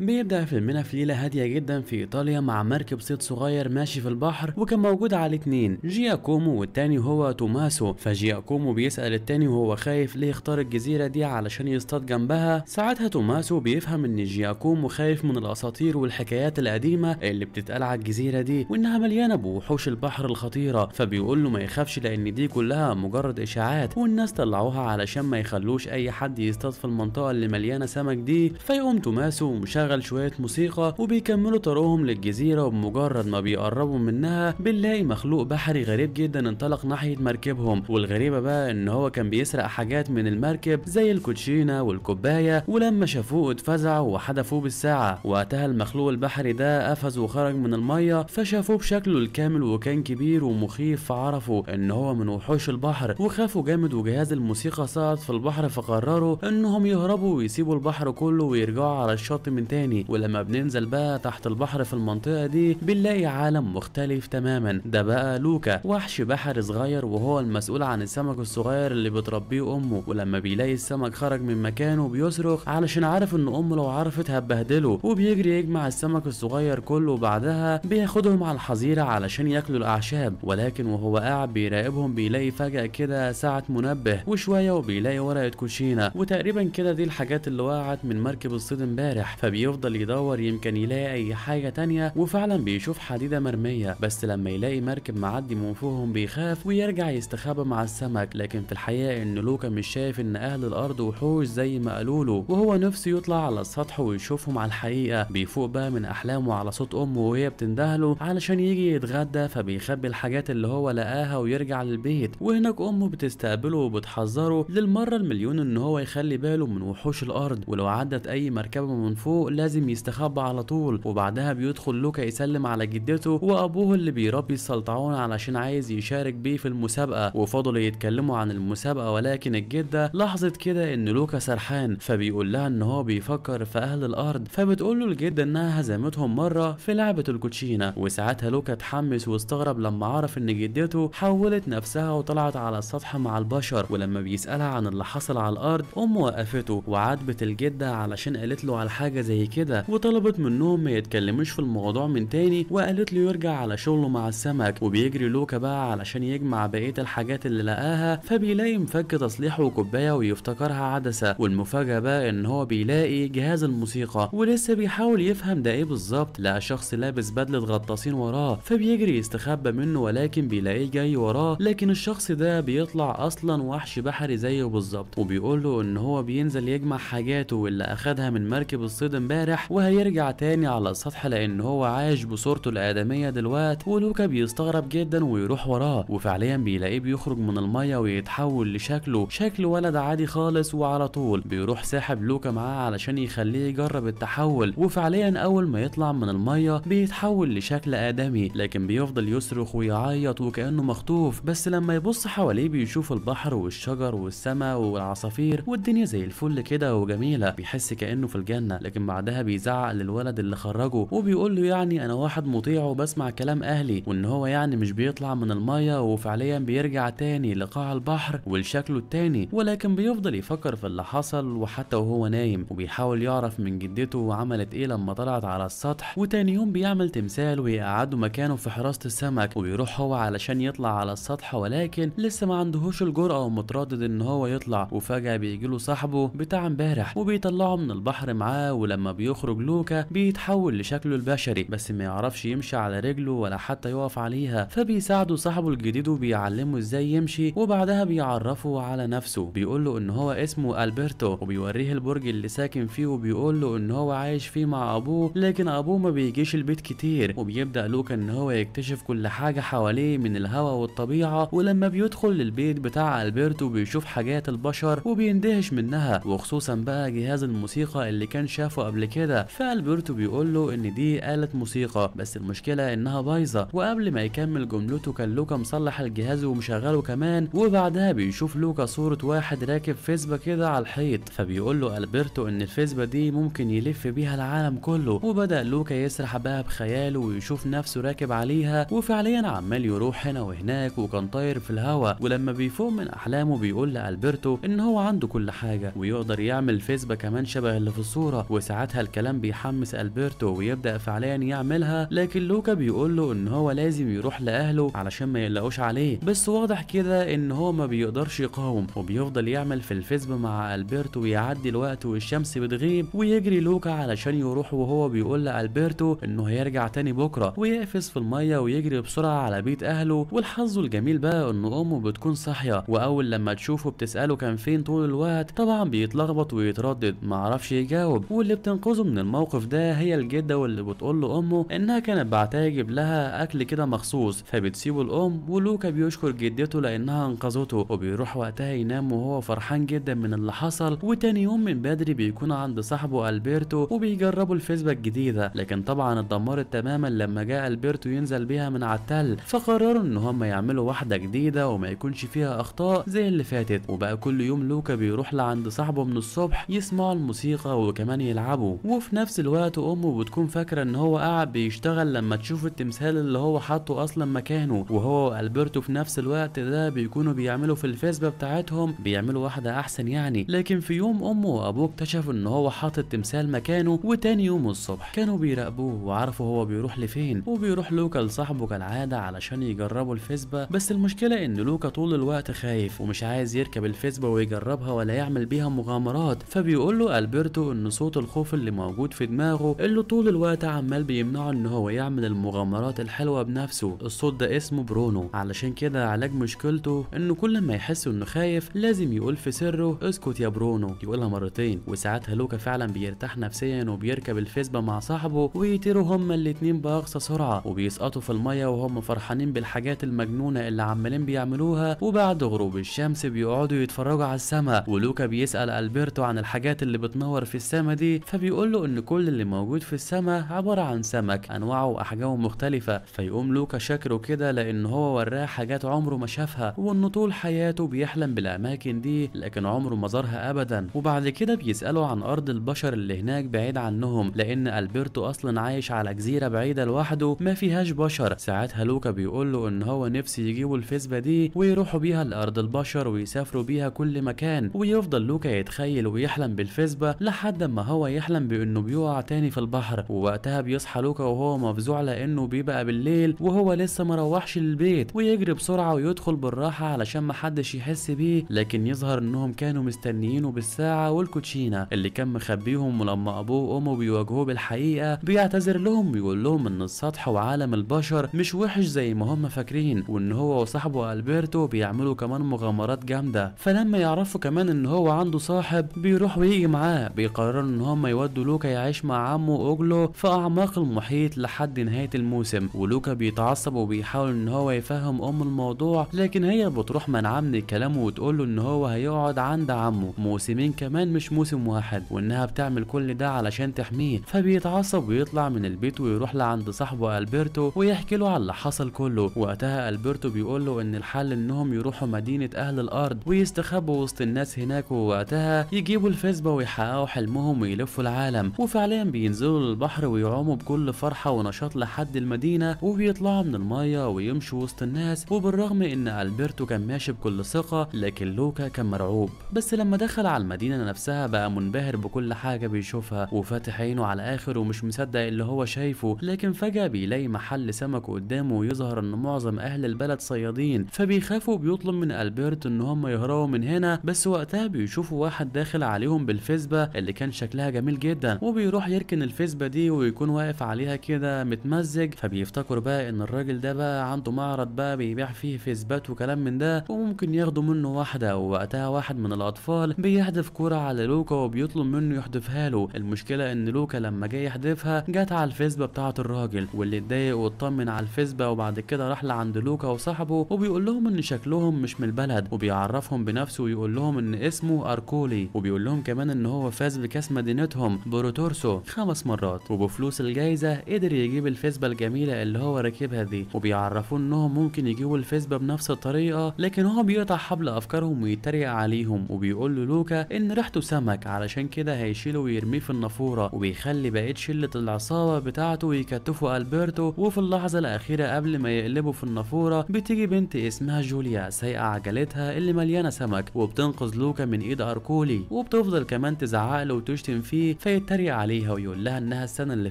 بيبدأ فيلمنا في ليلة هادية جدا في إيطاليا مع مركب صيد صغير ماشي في البحر وكان موجود على اتنين جياكومو والتاني هو توماسو فجياكومو بيسأل التاني وهو خايف ليه اختار الجزيرة دي علشان يصطاد جنبها ساعتها توماسو بيفهم إن جياكومو خايف من الأساطير والحكايات القديمة اللي بتتقال على الجزيرة دي وإنها مليانة بوحوش البحر الخطيرة فبيقول له ما يخافش لأن دي كلها مجرد إشاعات والناس طلعوها علشان ما يخلوش أي حد يصطاد في المنطقة اللي مليانة سمك دي فيقوم توماسو مشغل بيشغل شوية موسيقى وبيكملوا طريقهم للجزيرة وبمجرد ما بيقربوا منها بنلاقي مخلوق بحري غريب جدا انطلق ناحية مركبهم والغريبة بقى ان هو كان بيسرق حاجات من المركب زي الكوتشينة والكوباية ولما شافوه اتفزعوا وحدفوه بالساعة وقتها المخلوق البحري ده قفز وخرج من المية فشافوه بشكله الكامل وكان كبير ومخيف فعرفوا ان هو من وحوش البحر وخافوا جامد وجهاز الموسيقى صعد في البحر فقرروا انهم يهربوا ويسيبوا البحر كله ويرجعوا على الشط من تاني تاني ولما بننزل بقى تحت البحر في المنطقة دي بنلاقي عالم مختلف تماما ده بقى لوكا وحش بحري صغير وهو المسؤول عن السمك الصغير اللي بتربيه امه ولما بيلاقي السمك خرج من مكانه بيصرخ علشان عارف ان امه لو عرفت هتبهدله وبيجري يجمع السمك الصغير كله وبعدها بياخدهم على الحظيرة علشان ياكلوا الاعشاب ولكن وهو قاعد بيراقبهم بيلاقي فجأة كده ساعة منبه وشوية وبيلاقي ورقة كوشينة وتقريبا كده دي الحاجات اللي وقعت من مركب الصيد امبارح فبي يفضل يدور يمكن يلاقي اي حاجة تانية وفعلا بيشوف حديدة مرمية بس لما يلاقي مركب معدي من فوقهم بيخاف ويرجع يستخبى مع السمك لكن في الحقيقة ان لوكا مش شايف ان اهل الارض وحوش زي ما قالوا له وهو نفسه يطلع على السطح ويشوفهم على الحقيقة بيفوق بقى من احلامه على صوت امه وهي بتندهله علشان يجي يتغدى فبيخبي الحاجات اللي هو لقاها ويرجع للبيت وهناك امه بتستقبله وبتحذره للمرة المليون ان هو يخلي باله من وحوش الارض ولو عدت اي مركبة من فوق لازم يستخبى على طول وبعدها بيدخل لوكا يسلم على جدته وابوه اللي بيربي السلطعون علشان عايز يشارك بيه في المسابقه وفضلوا يتكلموا عن المسابقه ولكن الجده لاحظت كده ان لوكا سرحان فبيقول لها ان هو بيفكر في اهل الارض فبتقول له الجده انها هزمتهم مره في لعبه الكوتشينه وساعتها لوكا اتحمس واستغرب لما عرف ان جدته حولت نفسها وطلعت على السطح مع البشر ولما بيسالها عن اللي حصل على الارض امه وقفته وعاتبت الجده علشان قالت له على حاجه زي زي كده وطلبت منهم ما يتكلموش في الموضوع من تاني وقالت له يرجع على شغله مع السمك وبيجري لوكا بقى علشان يجمع بقيه الحاجات اللي لقاها فبيلاقي مفك تصليحه وكوبايه ويفتكرها عدسه والمفاجاه بقى ان هو بيلاقي جهاز الموسيقى ولسه بيحاول يفهم ده ايه بالظبط لقى شخص لابس بدله غطاسين وراه فبيجري يستخبى منه ولكن بيلاقيه جاي وراه لكن الشخص ده بيطلع اصلا وحش بحري زيه بالظبط وبيقول له ان هو بينزل يجمع حاجاته واللي اخدها من مركب الصيد امبارح وهيرجع تاني على السطح لان هو عايش بصورته الادميه دلوقت ولوكا بيستغرب جدا ويروح وراه وفعليا بيلاقيه بيخرج من الميه ويتحول لشكله شكل ولد عادي خالص وعلى طول بيروح ساحب لوكا معاه علشان يخليه يجرب التحول وفعليا اول ما يطلع من الميه بيتحول لشكل ادمي لكن بيفضل يصرخ ويعيط وكانه مخطوف بس لما يبص حواليه بيشوف البحر والشجر والسماء والعصافير والدنيا زي الفل كده وجميله بيحس كانه في الجنه لكن مع بعدها بيزعق للولد اللي خرجه وبيقول له يعني انا واحد مطيع وبسمع كلام اهلي وان هو يعني مش بيطلع من الميه وفعليا بيرجع تاني لقاع البحر ولشكله التاني ولكن بيفضل يفكر في اللي حصل وحتى وهو نايم وبيحاول يعرف من جدته عملت ايه لما طلعت على السطح وتاني يوم بيعمل تمثال ويقعده مكانه في حراسه السمك وبيروح هو علشان يطلع على السطح ولكن لسه ما عندهوش الجرأه ومتردد ان هو يطلع وفجاه بيجي له صاحبه بتاع امبارح وبيطلعه من البحر معاه ولما لما بيخرج لوكا بيتحول لشكله البشري بس ما يعرفش يمشي على رجله ولا حتى يقف عليها فبيساعده صاحبه الجديد وبيعلمه ازاي يمشي وبعدها بيعرفه على نفسه بيقول له ان هو اسمه البرتو وبيوريه البرج اللي ساكن فيه وبيقول له ان هو عايش فيه مع ابوه لكن ابوه ما بيجيش البيت كتير وبيبدا لوكا ان هو يكتشف كل حاجه حواليه من الهواء والطبيعه ولما بيدخل للبيت بتاع البرتو بيشوف حاجات البشر وبيندهش منها وخصوصا بقى جهاز الموسيقى اللي كان شافه قبل قبل كده فالبرتو بيقول له ان دي آلة موسيقى بس المشكلة انها بايظة وقبل ما يكمل جملته كان لوكا مصلح الجهاز ومشغله كمان وبعدها بيشوف لوكا صورة واحد راكب فيسبا كده على الحيط فبيقول له البرتو ان الفيسبا دي ممكن يلف بيها العالم كله وبدأ لوكا يسرح بها بخياله ويشوف نفسه راكب عليها وفعليا عمال يروح هنا وهناك وكان طاير في الهوا ولما بيفوق من احلامه بيقول لالبرتو ان هو عنده كل حاجة ويقدر يعمل فيسبا كمان شبه اللي في الصورة وساعات ساعات هالكلام بيحمس البرتو ويبدا فعليا يعملها لكن لوكا بيقول له ان هو لازم يروح لاهله علشان ما يقلقوش عليه بس واضح كده ان هو ما بيقدرش يقاوم وبيفضل يعمل في الفيسب مع البرتو ويعدي الوقت والشمس بتغيب ويجري لوكا علشان يروح وهو بيقول لالبرتو انه هيرجع تاني بكره ويقفز في الميه ويجري بسرعه على بيت اهله والحظ الجميل بقى ان امه بتكون صاحيه واول لما تشوفه بتساله كان فين طول الوقت طبعا بيتلخبط ويتردد معرفش يجاوب واللي بتنقذه من الموقف ده هي الجده واللي بتقول له امه انها كانت بعتها يجيب لها اكل كده مخصوص فبتسيبه الام ولوكا بيشكر جدته لانها انقذته وبيروح وقتها ينام وهو فرحان جدا من اللي حصل وتاني يوم من بدري بيكون عند صاحبه البرتو وبيجربوا الفيسبا الجديده لكن طبعا اتدمرت تماما لما جاء البرتو ينزل بيها من على التل فقرروا ان هم يعملوا واحده جديده وما يكونش فيها اخطاء زي اللي فاتت وبقى كل يوم لوكا بيروح لعند صاحبه من الصبح يسمعوا الموسيقى وكمان يلعبوا وفي نفس الوقت امه بتكون فاكره ان هو قاعد بيشتغل لما تشوف التمثال اللي هو حاطه اصلا مكانه وهو والبرتو في نفس الوقت ده بيكونوا بيعملوا في الفيسبا بتاعتهم بيعملوا واحده احسن يعني لكن في يوم امه وابوه اكتشفوا ان هو حاطط تمثال مكانه وتاني يوم الصبح كانوا بيراقبوه وعرفوا هو بيروح لفين وبيروح لوكا لصاحبه كالعاده علشان يجربوا الفيسبا بس المشكله ان لوكا طول الوقت خايف ومش عايز يركب الفيسبا ويجربها ولا يعمل بيها مغامرات فبيقول له البرتو ان صوت الخوف اللي موجود في دماغه اللي طول الوقت عمال بيمنعه ان هو يعمل المغامرات الحلوه بنفسه الصوت ده اسمه برونو علشان كده علاج مشكلته انه كل ما يحس انه خايف لازم يقول في سره اسكت يا برونو يقولها مرتين وساعتها لوكا فعلا بيرتاح نفسيا وبيركب الفيسبا مع صاحبه ويطيروا هما الاتنين باقصى سرعه وبيسقطوا في الميه وهم فرحانين بالحاجات المجنونه اللي عمالين بيعملوها وبعد غروب الشمس بيقعدوا يتفرجوا على السما ولوكا بيسال البرتو عن الحاجات اللي بتنور في السما دي ف فبيقول له ان كل اللي موجود في السماء عباره عن سمك انواعه واحجامه مختلفه فيقوم لوكا شاكره كده لان هو وراه حاجات عمره ما شافها وانه طول حياته بيحلم بالاماكن دي لكن عمره ما زارها ابدا وبعد كده بيساله عن ارض البشر اللي هناك بعيد عنهم لان البرتو اصلا عايش على جزيره بعيده لوحده ما فيهاش بشر ساعتها لوكا بيقول له ان هو نفسه يجيبوا الفيسبا دي ويروحوا بيها لارض البشر ويسافروا بيها كل مكان ويفضل لوكا يتخيل ويحلم بالفيسبا لحد ما هو يحلم بيحلم بانه بيقع تاني في البحر ووقتها بيصحى لوكا وهو مفزوع لانه بيبقى بالليل وهو لسه مروحش البيت ويجري بسرعه ويدخل بالراحه علشان محدش يحس بيه لكن يظهر انهم كانوا مستنيينه بالساعه والكوتشينه اللي كان مخبيهم ولما ابوه وامه بيواجهوه بالحقيقه بيعتذر لهم بيقول لهم ان السطح وعالم البشر مش وحش زي ما هم فاكرين وان هو وصاحبه البرتو بيعملوا كمان مغامرات جامده فلما يعرفوا كمان ان هو عنده صاحب بيروح ويجي معاه بيقرروا ان هم بيودوا لوكا يعيش مع عمه أوجلو في أعماق المحيط لحد نهاية الموسم ولوكا بيتعصب وبيحاول إن هو يفهم أم الموضوع لكن هي بتروح منعاه من كلامه وتقول له إن هو هيقعد عند عمه موسمين كمان مش موسم واحد وإنها بتعمل كل ده علشان تحميه فبيتعصب ويطلع من البيت ويروح لعند صاحبه ألبرتو ويحكي له على اللي حصل كله وقتها ألبرتو بيقول له إن الحل إنهم يروحوا مدينة أهل الأرض ويستخبوا وسط الناس هناك ووقتها يجيبوا الفيسبا ويحققوا حلمهم ويلفوا العالم وفعليا بينزلوا للبحر ويعوموا بكل فرحة ونشاط لحد المدينة وبيطلعوا من المية ويمشوا وسط الناس وبالرغم ان البرتو كان ماشي بكل ثقة لكن لوكا كان مرعوب بس لما دخل على المدينة نفسها بقى منبهر بكل حاجة بيشوفها وفاتح عينه على اخر ومش مصدق اللي هو شايفه لكن فجأة بيلاقي محل سمك قدامه ويظهر ان معظم اهل البلد صيادين فبيخافوا وبيطلب من البرت ان هم يهربوا من هنا بس وقتها بيشوفوا واحد داخل عليهم بالفيسبا اللي كان شكلها جميل جدا وبيروح يركن الفيسبا دي ويكون واقف عليها كده متمزج فبيفتكر بقى ان الراجل ده بقى عنده معرض بقى بيبيع فيه فيسبات وكلام من ده وممكن ياخدوا منه واحده ووقتها واحد من الاطفال بيحذف كوره على لوكا وبيطلب منه يحدفها له المشكله ان لوكا لما جه يحدفها جت على الفيسبا بتاعه الراجل واللي اتضايق واطمن على الفيسبا وبعد كده راح لعند لوكا وصاحبه وبيقول لهم ان شكلهم مش من البلد وبيعرفهم بنفسه ويقول لهم ان اسمه اركولي وبيقول لهم كمان ان هو فاز بكاس مدينتهم لهم بروتورسو خمس مرات وبفلوس الجايزة قدر يجيب الفيسبا الجميلة اللي هو راكبها دي وبيعرفوه انهم ممكن يجيبوا الفيسبا بنفس الطريقة لكن هو بيقطع حبل افكارهم ويتريق عليهم وبيقول له لوكا ان ريحته سمك علشان كده هيشيله ويرميه في النافورة وبيخلي بقية شلة العصابة بتاعته يكتفوا البرتو وفي اللحظة الاخيرة قبل ما يقلبوا في النافورة بتيجي بنت اسمها جوليا سايقة عجلتها اللي مليانة سمك وبتنقذ لوكا من ايد اركولي وبتفضل كمان تزعق له وتشتم فيه فيتريق عليها ويقول لها انها السنه اللي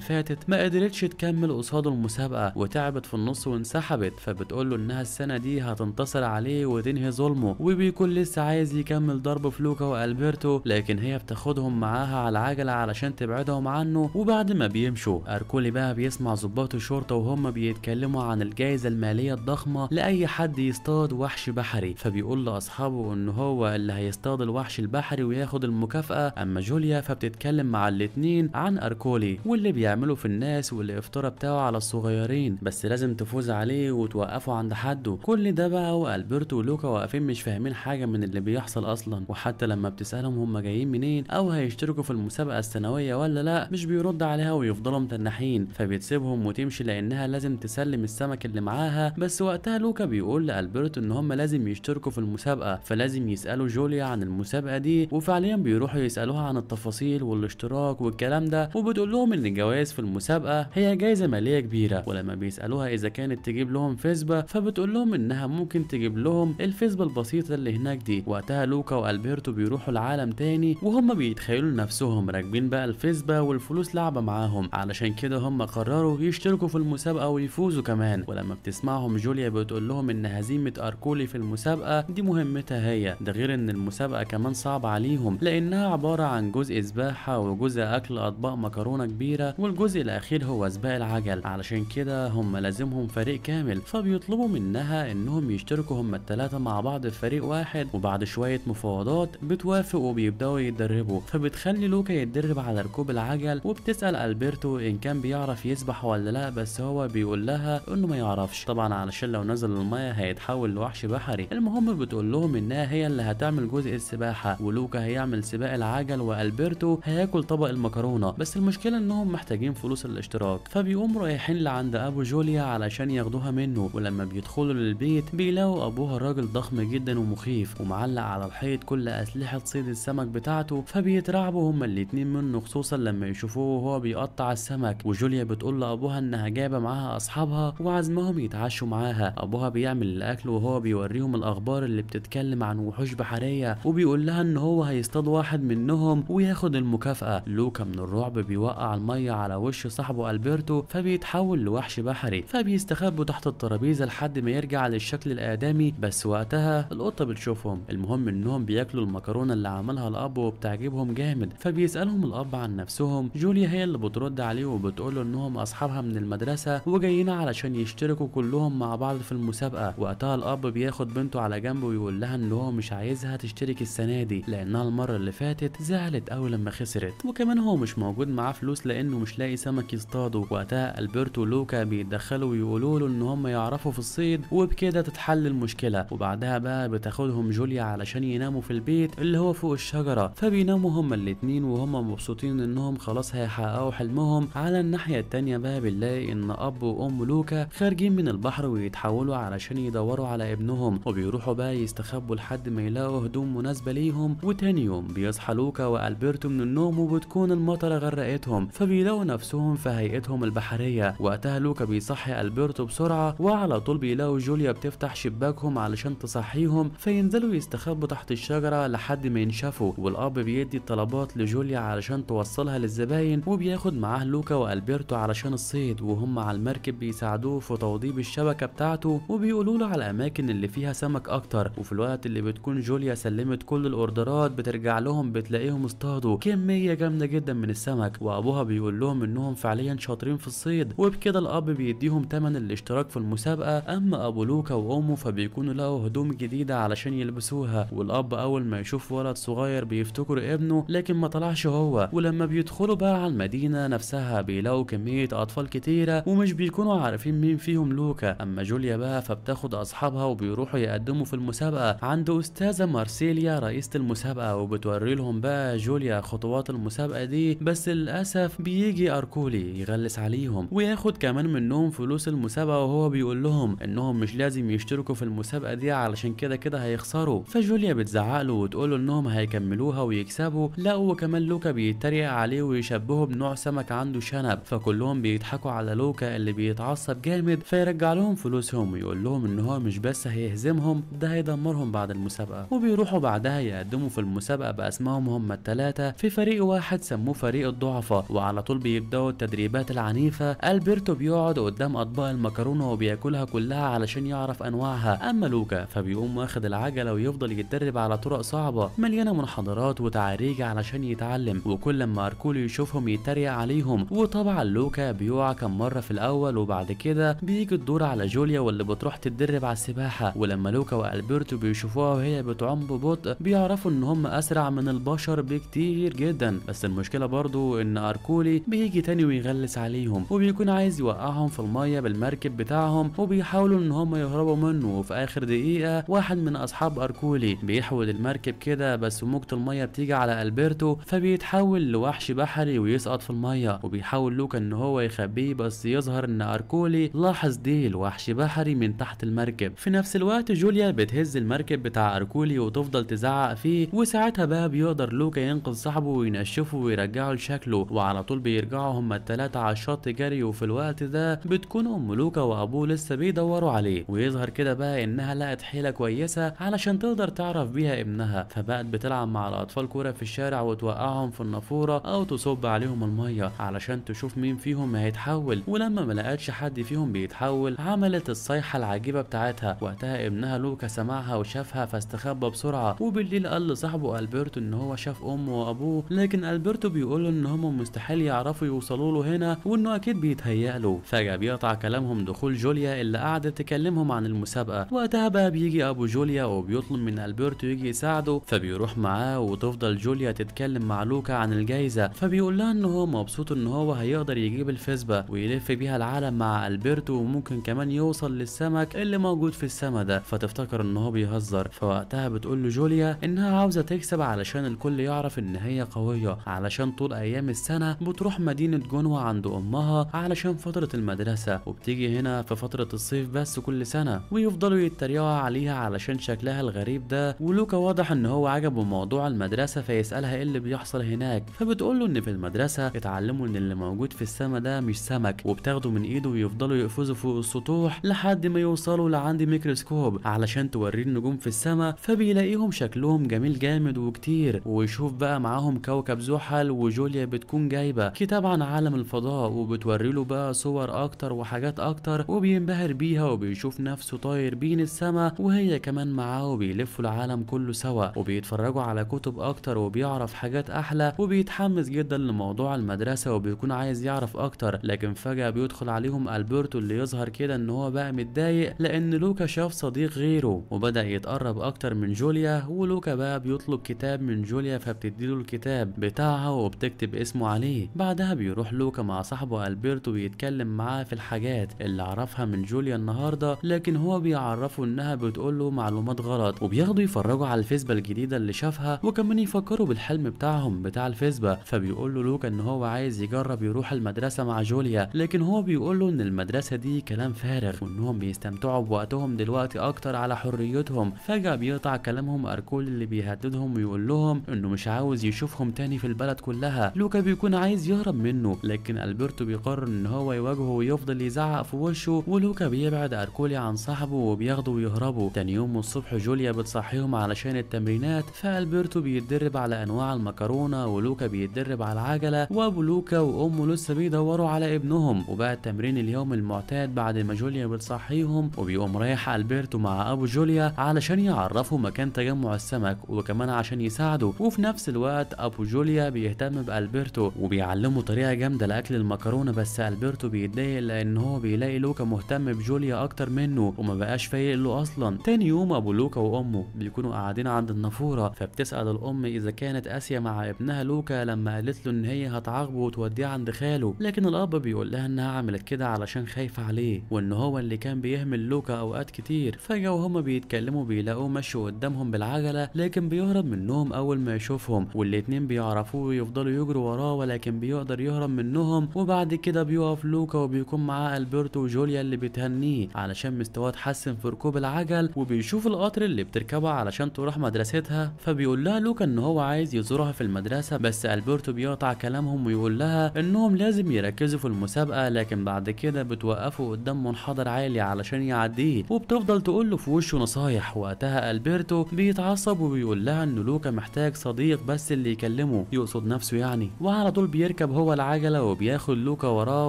فاتت ما قدرتش تكمل قصاده المسابقه وتعبت في النص وانسحبت فبتقول له انها السنه دي هتنتصر عليه وتنهي ظلمه وبيكون لسه عايز يكمل ضرب في لوكا والبرتو لكن هي بتاخدهم معاها على العجله علشان تبعدهم عنه وبعد ما بيمشوا اركولي بقى بيسمع ضباط الشرطه وهم بيتكلموا عن الجائزه الماليه الضخمه لاي حد يصطاد وحش بحري فبيقول لاصحابه ان هو اللي هيصطاد الوحش البحري وياخد المكافاه اما جوليا فبتتكلم مع مع الاتنين عن اركولي واللي بيعمله في الناس والافطار بتاعه على الصغيرين بس لازم تفوز عليه وتوقفه عند حده كل ده بقى والبرتو ولوكا واقفين مش فاهمين حاجه من اللي بيحصل اصلا وحتى لما بتسالهم هم جايين منين او هيشتركوا في المسابقه السنويه ولا لا مش بيرد عليها ويفضلوا متنحين فبتسيبهم وتمشي لانها لازم تسلم السمك اللي معاها بس وقتها لوكا بيقول لالبرتو ان هم لازم يشتركوا في المسابقه فلازم يسالوا جوليا عن المسابقه دي وفعليا بيروحوا يسالوها عن التفاصيل واللي الاشتراك والكلام ده وبتقول لهم ان الجوائز في المسابقه هي جائزه ماليه كبيره ولما بيسالوها اذا كانت تجيب لهم فيسبا فبتقول لهم انها ممكن تجيب لهم الفيسبا البسيطه اللي هناك دي وقتها لوكا والبرتو بيروحوا لعالم تاني وهم بيتخيلوا نفسهم راكبين بقى الفيسبا والفلوس لعبه معاهم علشان كده هم قرروا يشتركوا في المسابقه ويفوزوا كمان ولما بتسمعهم جوليا بتقول لهم ان هزيمه اركولي في المسابقه دي مهمتها هي ده غير ان المسابقه كمان صعبه عليهم لانها عباره عن جزء سباحه وجزء اكل اطباق مكرونه كبيره والجزء الاخير هو سباق العجل علشان كده هم لازمهم فريق كامل فبيطلبوا منها انهم يشتركوا هم الثلاثه مع بعض في فريق واحد وبعد شويه مفاوضات بتوافق وبيبداوا يتدربوا فبتخلي لوكا يتدرب على ركوب العجل وبتسال البرتو ان كان بيعرف يسبح ولا لا بس هو بيقول لها انه ما يعرفش طبعا علشان لو نزل الميه هيتحول لوحش بحري المهم بتقول لهم انها هي اللي هتعمل جزء السباحه ولوكا هيعمل سباق العجل والبرتو هياكل ياكل طبق المكرونه بس المشكله انهم محتاجين فلوس الاشتراك فبيقوم رايحين لعند ابو جوليا علشان ياخدوها منه ولما بيدخلوا للبيت بيلاقوا ابوها راجل ضخم جدا ومخيف ومعلق على الحيط كل اسلحه صيد السمك بتاعته فبيترعبوا هما الاتنين منه خصوصا لما يشوفوه وهو بيقطع السمك وجوليا بتقول لابوها انها جايبه معاها اصحابها وعزمهم يتعشوا معاها ابوها بيعمل الاكل وهو بيوريهم الاخبار اللي بتتكلم عن وحوش بحريه وبيقول لها ان هو هيصطاد واحد منهم وياخد المكافاه لوكا من الرعب بيوقع الميه على وش صاحبه البرتو فبيتحول لوحش بحري فبيستخبوا تحت الترابيزه لحد ما يرجع للشكل الادمي بس وقتها القطه بتشوفهم المهم انهم بياكلوا المكرونه اللي عملها الاب وبتعجبهم جامد فبيسالهم الاب عن نفسهم جوليا هي اللي بترد عليه وبتقول له انهم اصحابها من المدرسه وجايين علشان يشتركوا كلهم مع بعض في المسابقه وقتها الاب بياخد بنته على جنب ويقول لها ان هو مش عايزها تشترك السنه دي لانها المره اللي فاتت زعلت قوي لما خسرت وكمان هو مش موجود معاه فلوس لانه مش لاقي سمك يصطاده وقتها البرتو ولوكا بيتدخلوا ويقولوا له ان هم يعرفوا في الصيد وبكده تتحل المشكله وبعدها بقى بتاخدهم جوليا علشان يناموا في البيت اللي هو فوق الشجره فبيناموا هما الاتنين وهما مبسوطين انهم خلاص هيحققوا حلمهم على الناحيه التانيه بقى بنلاقي ان اب وام لوكا خارجين من البحر ويتحولوا علشان يدوروا على ابنهم وبيروحوا بقى يستخبوا لحد ما يلاقوا هدوم مناسبه ليهم وتاني يوم بيصحى لوكا والبرتو من النوم وبتكون المطرة غرقتهم فبيلاقوا نفسهم في هيئتهم البحرية وقتها لوكا بيصحي ألبرتو بسرعة وعلى طول بيلاقوا جوليا بتفتح شباكهم علشان تصحيهم فينزلوا يستخبوا تحت الشجرة لحد ما ينشفوا والأب بيدي الطلبات لجوليا علشان توصلها للزباين وبياخد معاه لوكا وألبرتو علشان الصيد وهم على المركب بيساعدوه في توضيب الشبكة بتاعته وبيقولوا له على الأماكن اللي فيها سمك أكتر وفي الوقت اللي بتكون جوليا سلمت كل الأوردرات بترجع لهم بتلاقيهم اصطادوا كمية جامده جدا من السمك وابوها بيقول لهم انهم فعليا شاطرين في الصيد وبكده الاب بيديهم تمن الاشتراك في المسابقه اما ابو لوكا وامه فبيكونوا لقوا هدوم جديده علشان يلبسوها والاب اول ما يشوف ولد صغير بيفتكر ابنه لكن ما طلعش هو ولما بيدخلوا بقى على المدينه نفسها بيلاقوا كميه اطفال كتيره ومش بيكونوا عارفين مين فيهم لوكا اما جوليا بقى فبتاخد اصحابها وبيروحوا يقدموا في المسابقه عند استاذه مارسيليا رئيسه المسابقه وبتوري لهم بقى جوليا خطوات المسابقة المسابقة دي بس للأسف بيجي أركولي يغلس عليهم وياخد كمان منهم فلوس المسابقة وهو بيقول لهم إنهم مش لازم يشتركوا في المسابقة دي علشان كده كده هيخسروا فجوليا بتزعق له وتقول له إنهم هيكملوها ويكسبوا لا وكمان لوكا بيتريق عليه ويشبهه بنوع سمك عنده شنب فكلهم بيضحكوا على لوكا اللي بيتعصب جامد فيرجع لهم فلوسهم ويقول لهم إن هو مش بس هيهزمهم ده هيدمرهم بعد المسابقة وبيروحوا بعدها يقدموا في المسابقة بأسمائهم هم الثلاثه في فريق واحد سموه فريق الضعفاء وعلى طول بيبداوا التدريبات العنيفه البرتو بيقعد قدام اطباق المكرونه وبياكلها كلها علشان يعرف انواعها اما لوكا فبيقوم واخد العجله ويفضل يتدرب على طرق صعبه مليانه منحدرات وتعاريج علشان يتعلم وكل ما اركولو يشوفهم يتريق عليهم وطبعا لوكا بيقع كم مره في الاول وبعد كده بيجي الدور على جوليا واللي بتروح تتدرب على السباحه ولما لوكا والبرتو بيشوفوها وهي بتعوم ببطء بيعرفوا ان هم اسرع من البشر بكتير جدا بس المشكله برضو ان اركولي بيجي تاني ويغلس عليهم وبيكون عايز يوقعهم في الميه بالمركب بتاعهم وبيحاولوا ان هم يهربوا منه وفي اخر دقيقه واحد من اصحاب اركولي بيحود المركب كده بس موجه الميه بتيجي على البرتو فبيتحول لوحش بحري ويسقط في الميه وبيحاول لوكا ان هو يخبيه بس يظهر ان اركولي لاحظ ديل وحش بحري من تحت المركب في نفس الوقت جوليا بتهز المركب بتاع اركولي وتفضل تزعق فيه وساعتها بقى بيقدر لوكا ينقذ صاحبه وينقذ ينشفوا ويرجعوا لشكله وعلى طول بيرجعوا هما التلاتة على الشط جري وفي الوقت ده بتكون ام لوكا وابوه لسه بيدوروا عليه ويظهر كده بقى انها لقت حيلة كويسة علشان تقدر تعرف بيها ابنها فبقت بتلعب مع الاطفال كورة في الشارع وتوقعهم في النافورة او تصب عليهم المية علشان تشوف مين فيهم هيتحول ولما ملقتش حد فيهم بيتحول عملت الصيحة العجيبة بتاعتها وقتها ابنها لوكا سمعها وشافها فاستخبى بسرعة وبالليل قال لصاحبه البرتو ان هو شاف امه وابوه لكن لكن البرتو بيقول له ان هم مستحيل يعرفوا يوصلوا له هنا وانه اكيد بيتهيأ له فجأة بيقطع كلامهم دخول جوليا اللي قعدت تكلمهم عن المسابقة وقتها بقى بيجي ابو جوليا وبيطلب من البرتو يجي يساعده فبيروح معاه وتفضل جوليا تتكلم مع لوكا عن الجايزة فبيقول لها ان هو مبسوط ان هو هيقدر يجيب الفيسبا ويلف بيها العالم مع البرتو وممكن كمان يوصل للسمك اللي موجود في السما ده فتفتكر ان هو بيهزر فوقتها بتقول له جوليا انها عاوزة تكسب علشان الكل يعرف ان هي قوية الصيفية علشان طول أيام السنة بتروح مدينة جنوة عند أمها علشان فترة المدرسة وبتيجي هنا في فترة الصيف بس كل سنة ويفضلوا يتريقوا عليها علشان شكلها الغريب ده ولوكا واضح إن هو عجبه موضوع المدرسة فيسألها إيه اللي بيحصل هناك فبتقول له إن في المدرسة اتعلموا إن اللي موجود في السما ده مش سمك وبتاخده من إيده ويفضلوا يقفزوا فوق السطوح لحد ما يوصلوا لعند ميكروسكوب علشان توريه النجوم في السما فبيلاقيهم شكلهم جميل جامد وكتير ويشوف بقى معاهم كوكب زحل وجوليا بتكون جايبه كتاب عن عالم الفضاء وبتوري له بقى صور اكتر وحاجات اكتر وبينبهر بيها وبيشوف نفسه طاير بين السما وهي كمان معاه وبيلفوا العالم كله سوا وبيتفرجوا على كتب اكتر وبيعرف حاجات احلى وبيتحمس جدا لموضوع المدرسه وبيكون عايز يعرف اكتر لكن فجاه بيدخل عليهم البرتو اللي يظهر كده ان هو بقى متضايق لان لوكا شاف صديق غيره وبدا يتقرب اكتر من جوليا ولوكا بقى بيطلب كتاب من جوليا فبتديله الكتاب بتاعها وبتكتب اسمه عليه بعدها بيروح لوكا مع صاحبه البرتو بيتكلم معاه في الحاجات اللي عرفها من جوليا النهارده لكن هو بيعرفه انها بتقول له معلومات غلط وبياخدوا يفرجوا على الفيسبا الجديده اللي شافها وكمان يفكروا بالحلم بتاعهم بتاع الفيسبا فبيقول له لوكا ان هو عايز يجرب يروح المدرسه مع جوليا لكن هو بيقول له ان المدرسه دي كلام فارغ وانهم بيستمتعوا بوقتهم دلوقتي اكتر على حريتهم فجاه بيقطع كلامهم اركول اللي بيهددهم ويقول لهم انه مش عاوز يشوفهم تاني في البلد كلها لوكا بيكون عايز يهرب منه لكن البرتو بيقرر ان هو يواجهه ويفضل يزعق في وشه ولوكا بيبعد اركولي عن صاحبه وبياخده ويهربوا تاني يوم الصبح جوليا بتصحيهم علشان التمرينات فالبرتو بيتدرب على انواع المكرونه ولوكا بيتدرب على العجله وابو لوكا وامه لسه بيدوروا على ابنهم وبقى التمرين اليوم المعتاد بعد ما جوليا بتصحيهم وبيقوم رايح البرتو مع ابو جوليا علشان يعرفه مكان تجمع السمك وكمان عشان يساعده وفي نفس الوقت ابو جوليا جوليا بيهتم بالبرتو وبيعلمه طريقه جامده لاكل المكرونه بس البرتو بيتضايق لان هو بيلاقي لوكا مهتم بجوليا اكتر منه وما بقاش فايق له اصلا تاني يوم ابو لوكا وامه بيكونوا قاعدين عند النافوره فبتسال الام اذا كانت اسيا مع ابنها لوكا لما قالت له ان هي هتعاقبه وتوديه عند خاله لكن الاب بيقول لها انها عملت كده علشان خايفه عليه وان هو اللي كان بيهمل لوكا اوقات كتير فجأة وهما بيتكلموا بيلاقوه ماشي قدامهم بالعجله لكن بيهرب منهم اول ما يشوفهم والاتنين بيقعدوا يعرفوه ويفضلوا يجروا وراه ولكن بيقدر يهرب منهم وبعد كده بيقف لوكا وبيكون معاه البرتو وجوليا اللي بتهنيه علشان مستواه اتحسن في ركوب العجل وبيشوف القطر اللي بتركبه علشان تروح مدرستها فبيقول لها لوكا ان هو عايز يزورها في المدرسه بس البرتو بيقطع كلامهم ويقول لها انهم لازم يركزوا في المسابقه لكن بعد كده بتوقفه قدام منحدر عالي علشان يعديه وبتفضل تقول له في وشه نصايح وقتها البرتو بيتعصب وبيقول لها ان لوكا محتاج صديق بس اللي يكلمه همه يقصد نفسه يعني وعلى طول بيركب هو العجله وبياخد لوكا وراه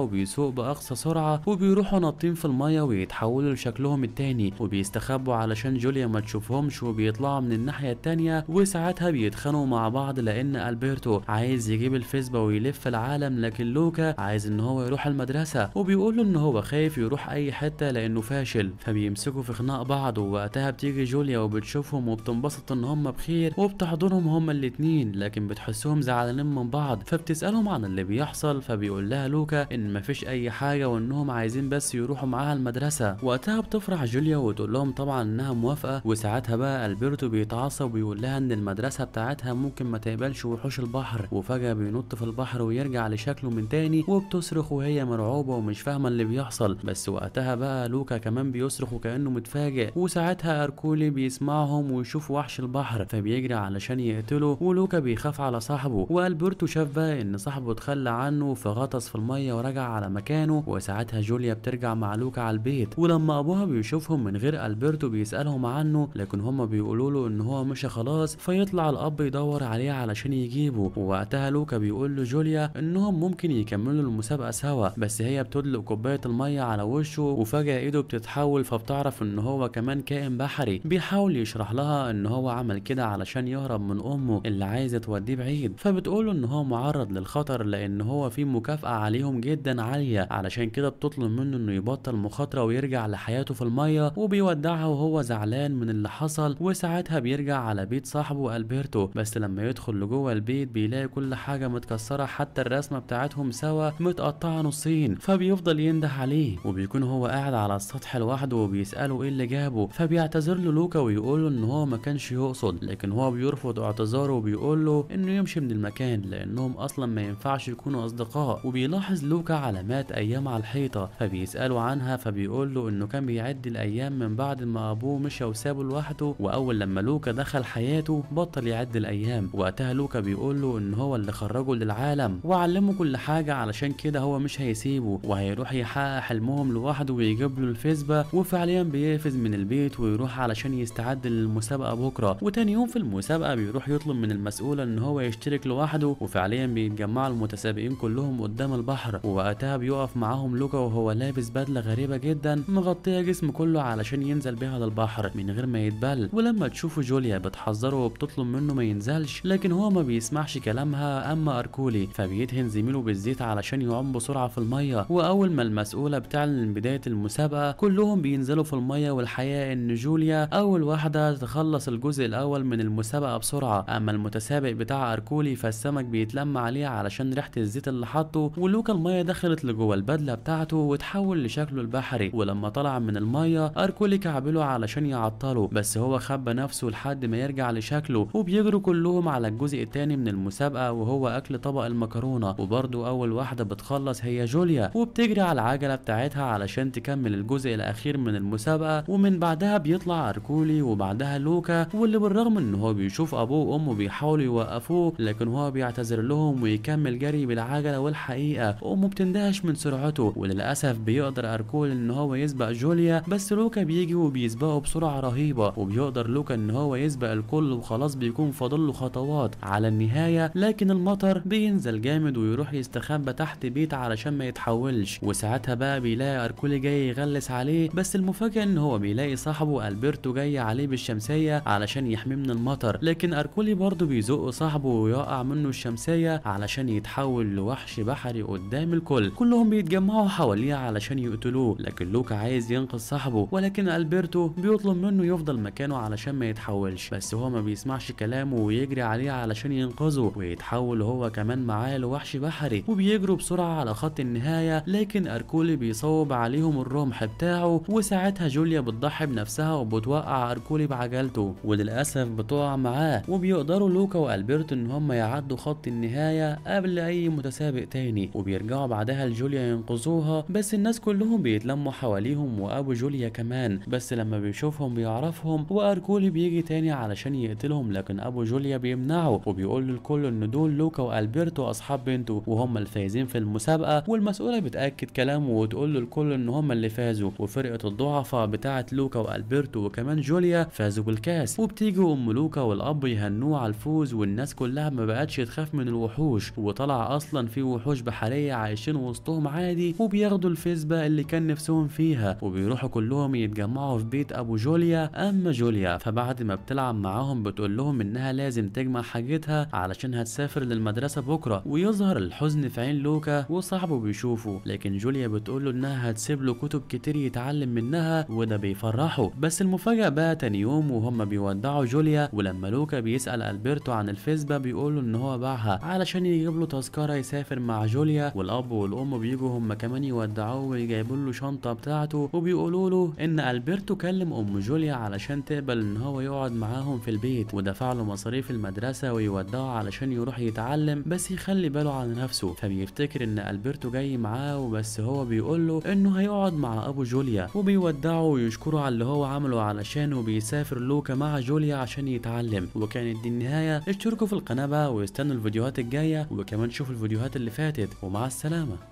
وبيسوق باقصى سرعه وبيروحوا ناطين في الميه ويتحولوا لشكلهم التاني وبيستخبوا علشان جوليا ما تشوفهمش وبيطلعوا من الناحيه التانيه وساعتها بيتخانقوا مع بعض لان البرتو عايز يجيب الفيسبا ويلف العالم لكن لوكا عايز ان هو يروح المدرسه وبيقول له ان هو خايف يروح اي حته لانه فاشل فبيمسكوا في خناق بعض ووقتها بتيجي جوليا وبتشوفهم وبتنبسط ان هم بخير وبتحضنهم هما الاتنين لكن بتحس تحسهم زعلانين من بعض فبتسالهم عن اللي بيحصل فبيقول لها لوكا ان مفيش اي حاجه وانهم عايزين بس يروحوا معاها المدرسه وقتها بتفرح جوليا وتقول لهم طبعا انها موافقه وساعتها بقى البرتو بيتعصب وبيقول لها ان المدرسه بتاعتها ممكن ما تقبلش وحوش البحر وفجاه بينط في البحر ويرجع لشكله من تاني وبتصرخ وهي مرعوبه ومش فاهمه اللي بيحصل بس وقتها بقى لوكا كمان بيصرخ وكانه متفاجئ وساعتها اركولي بيسمعهم ويشوف وحش البحر فبيجري علشان يقتله ولوكا بيخاف على صاحبه والبرتو شاف بقى ان صاحبه اتخلى عنه فغطس في الميه ورجع على مكانه وساعتها جوليا بترجع مع لوكا على البيت ولما ابوها بيشوفهم من غير البرتو بيسالهم عنه لكن هما بيقولوا له ان هو مشى خلاص فيطلع الاب يدور عليه علشان يجيبه ووقتها لوكا بيقول له جوليا انهم ممكن يكملوا المسابقه سوا بس هي بتدلق كوبايه الميه على وشه وفجاه ايده بتتحول فبتعرف ان هو كمان كائن بحري بيحاول يشرح لها ان هو عمل كده علشان يهرب من امه اللي عايزه توديه بعيد جديد فبتقوله ان هو معرض للخطر لان هو في مكافأة عليهم جدا عالية علشان كده بتطلب منه انه يبطل مخاطرة ويرجع لحياته في المية وبيودعها وهو زعلان من اللي حصل وساعتها بيرجع على بيت صاحبه البرتو بس لما يدخل لجوه البيت بيلاقي كل حاجة متكسرة حتى الرسمة بتاعتهم سوا متقطعة نصين فبيفضل ينده عليه وبيكون هو قاعد على السطح لوحده وبيسأله ايه اللي جابه فبيعتذر له لوكا ويقول له ان هو ما كانش يقصد لكن هو بيرفض اعتذاره وبيقول له انه يمشي بيمشي من المكان لأنهم أصلا ما ينفعش يكونوا أصدقاء وبيلاحظ لوكا علامات أيام على الحيطة فبيسأله عنها فبيقول له إنه كان بيعد الأيام من بعد ما أبوه مشى وسابه لوحده وأول لما لوكا دخل حياته بطل يعد الأيام وقتها لوكا بيقول له إن هو اللي خرجه للعالم وعلمه كل حاجة علشان كده هو مش هيسيبه وهيروح يحقق حلمهم لوحده ويجيب له الفيسبا وفعليا بيقفز من البيت ويروح علشان يستعد للمسابقة بكرة وتاني يوم في المسابقة بيروح يطلب من المسؤولة إن هو يشتغل بيشترك لوحده وفعليا بيتجمعوا المتسابقين كلهم قدام البحر ووقتها بيقف معاهم لوكا وهو لابس بدله غريبه جدا مغطيه جسمه كله علشان ينزل بيها للبحر من غير ما يتبل ولما تشوفه جوليا بتحذره وبتطلب منه ما ينزلش لكن هو ما بيسمعش كلامها اما اركولي فبيدهن زميله بالزيت علشان يعوم بسرعه في الميه واول ما المسؤوله بتعلن بدايه المسابقه كلهم بينزلوا في الميه والحقيقه ان جوليا اول واحده تخلص الجزء الاول من المسابقه بسرعه اما المتسابق بتاع اركولي كحكولي فالسمك بيتلمع عليه علشان ريحه الزيت اللي حاطه ولوكا الميه دخلت لجوه البدله بتاعته وتحول لشكله البحري ولما طلع من الميه اركولي كعبله علشان يعطله بس هو خبى نفسه لحد ما يرجع لشكله وبيجروا كلهم على الجزء الثاني من المسابقه وهو اكل طبق المكرونه وبرده اول واحده بتخلص هي جوليا وبتجري على العجله بتاعتها علشان تكمل الجزء الاخير من المسابقه ومن بعدها بيطلع اركولي وبعدها لوكا واللي بالرغم ان هو بيشوف ابوه وامه بيحاولوا يوقفوه لكن هو بيعتذر لهم ويكمل جري بالعجله والحقيقه امه بتندهش من سرعته وللاسف بيقدر اركول ان هو يسبق جوليا بس لوكا بيجي وبيسبقه بسرعه رهيبه وبيقدر لوكا ان هو يسبق الكل وخلاص بيكون فاضل له خطوات على النهايه لكن المطر بينزل جامد ويروح يستخبى تحت بيت علشان ما يتحولش وساعتها بقى بيلاقي اركولي جاي يغلس عليه بس المفاجاه ان هو بيلاقي صاحبه البرتو جاي عليه بالشمسيه علشان يحميه من المطر لكن اركولي برضه بيزق صاحبه ويقع منه الشمسية علشان يتحول لوحش بحري قدام الكل كلهم بيتجمعوا حواليه علشان يقتلوه لكن لوكا عايز ينقذ صاحبه ولكن البرتو بيطلب منه يفضل مكانه علشان ما يتحولش بس هو ما بيسمعش كلامه ويجري عليه علشان ينقذه ويتحول هو كمان معاه لوحش بحري وبيجروا بسرعة على خط النهاية لكن أركولي بيصوب عليهم الرمح بتاعه وساعتها جوليا بتضحي بنفسها وبتوقع أركولي بعجلته وللأسف بتقع معاه وبيقدروا لوكا وألبرتو إن ان هم يعدوا خط النهاية قبل اي متسابق تاني وبيرجعوا بعدها لجوليا ينقذوها بس الناس كلهم بيتلموا حواليهم وابو جوليا كمان بس لما بيشوفهم بيعرفهم واركولي بيجي تاني علشان يقتلهم لكن ابو جوليا بيمنعه وبيقول للكل ان دول لوكا والبرتو اصحاب بنته وهم الفايزين في المسابقة والمسؤولة بتأكد كلامه وتقول للكل ان هم اللي فازوا وفرقة الضعفاء بتاعة لوكا والبرتو وكمان جوليا فازوا بالكاس وبتيجي ام لوكا والاب يهنوه على الفوز والناس كلها اللاعب ما بقتش تخاف من الوحوش وطلع اصلا في وحوش بحريه عايشين وسطهم عادي وبياخدوا الفيسبا اللي كان نفسهم فيها وبيروحوا كلهم يتجمعوا في بيت ابو جوليا اما جوليا فبعد ما بتلعب معاهم بتقول لهم انها لازم تجمع حاجتها علشان هتسافر للمدرسه بكره ويظهر الحزن في عين لوكا وصاحبه بيشوفه لكن جوليا بتقول له انها هتسيب له كتب كتير يتعلم منها وده بيفرحه بس المفاجاه بقى تاني يوم وهم بيودعوا جوليا ولما لوكا بيسال البرتو عن الفيسبا بيقول له ان هو باعها علشان يجيب له تذكره يسافر مع جوليا والاب والام بيجوا هم كمان يودعوه ويجيبوا له شنطه بتاعته وبيقولوا له ان البرتو كلم ام جوليا علشان تقبل ان هو يقعد معاهم في البيت ودفع له مصاريف المدرسه ويودعه علشان يروح يتعلم بس يخلي باله على نفسه فبيفتكر ان البرتو جاي معاه وبس هو بيقول له انه هيقعد مع ابو جوليا وبيودعه ويشكره على اللي هو عمله علشانه وبيسافر لوكا مع جوليا عشان يتعلم وكانت دي النهايه اشتركوا في القناه القناه بقى ويستنوا الفيديوهات الجايه وكمان شوفوا الفيديوهات اللي فاتت ومع السلامه